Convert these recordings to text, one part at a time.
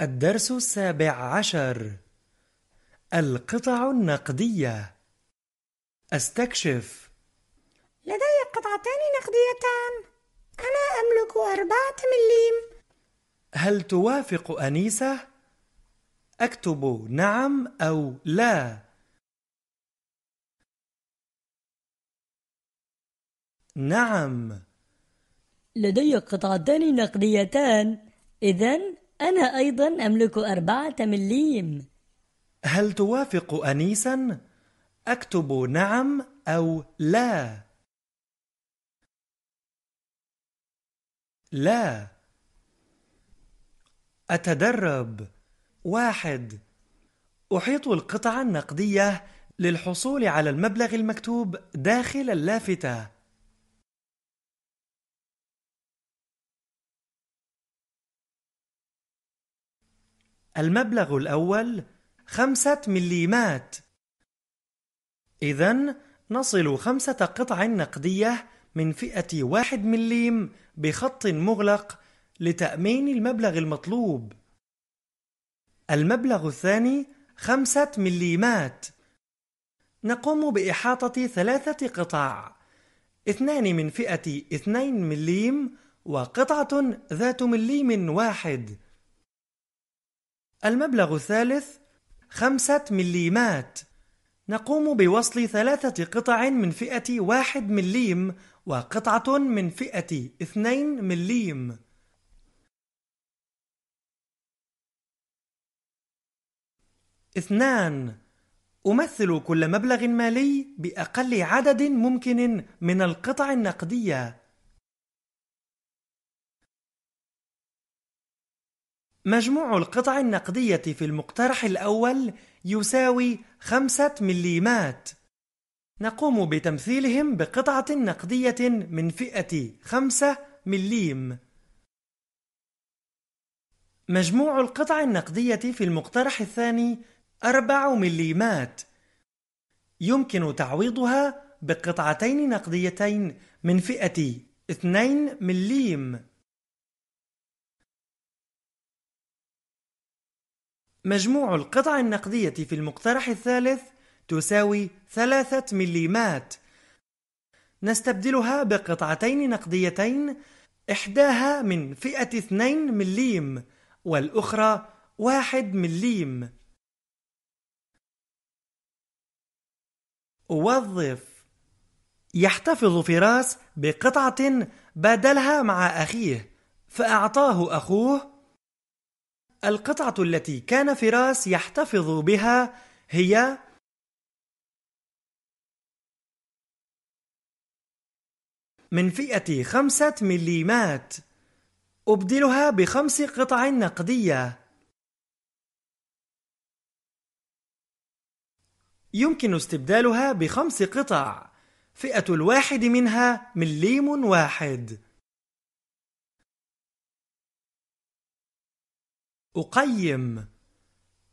الدرس السابع عشر القطع النقدية استكشف لدي قطعتان نقديتان أنا أملك أربعة مليم هل توافق أنيسة؟ أكتب نعم أو لا نعم لدي قطعتان نقديتان إذن أنا أيضا أملك أربعة مليم هل توافق أنيسا؟ أكتب نعم أو لا لا أتدرب واحد أحيط القطع النقدية للحصول على المبلغ المكتوب داخل اللافتة المبلغ الأول خمسة مليمات إذا نصل خمسة قطع نقدية من فئة واحد مليم بخط مغلق لتأمين المبلغ المطلوب المبلغ الثاني خمسة مليمات نقوم بإحاطة ثلاثة قطع اثنان من فئة اثنين مليم وقطعة ذات مليم واحد المبلغ الثالث خمسة مليمات نقوم بوصل ثلاثة قطع من فئة واحد مليم وقطعة من فئة اثنين مليم اثنان أمثل كل مبلغ مالي بأقل عدد ممكن من القطع النقدية مجموع القطع النقدية في المقترح الأول يساوي 5 مليمات نقوم بتمثيلهم بقطعة نقدية من فئة 5 مليم مجموع القطع النقدية في المقترح الثاني 4 مليمات يمكن تعويضها بقطعتين نقديتين من فئة 2 مليم مجموع القطع النقدية في المقترح الثالث تساوي ثلاثة مليمات نستبدلها بقطعتين نقديتين إحداها من فئة 2 مليم والأخرى 1 مليم وظف يحتفظ فراس بقطعة بادلها مع أخيه فأعطاه أخوه القطعة التي كان فراس يحتفظ بها هي من فئة خمسة مليمات أبدلها بخمس قطع نقدية يمكن استبدالها بخمس قطع فئة الواحد منها مليم واحد أقيم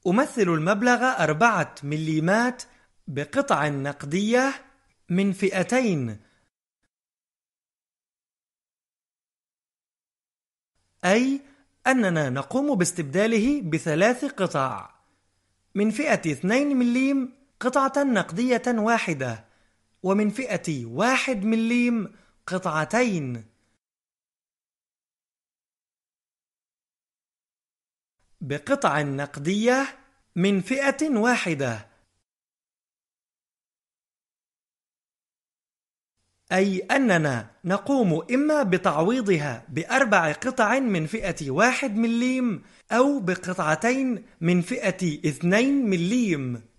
أمثل المبلغ أربعة مليمات بقطع نقدية من فئتين أي أننا نقوم باستبداله بثلاث قطع من فئة 2 مليم قطعة نقدية واحدة ومن فئة 1 مليم قطعتين بقطع نقدية من فئة واحدة أي أننا نقوم إما بتعويضها بأربع قطع من فئة واحد مليم أو بقطعتين من فئة اثنين مليم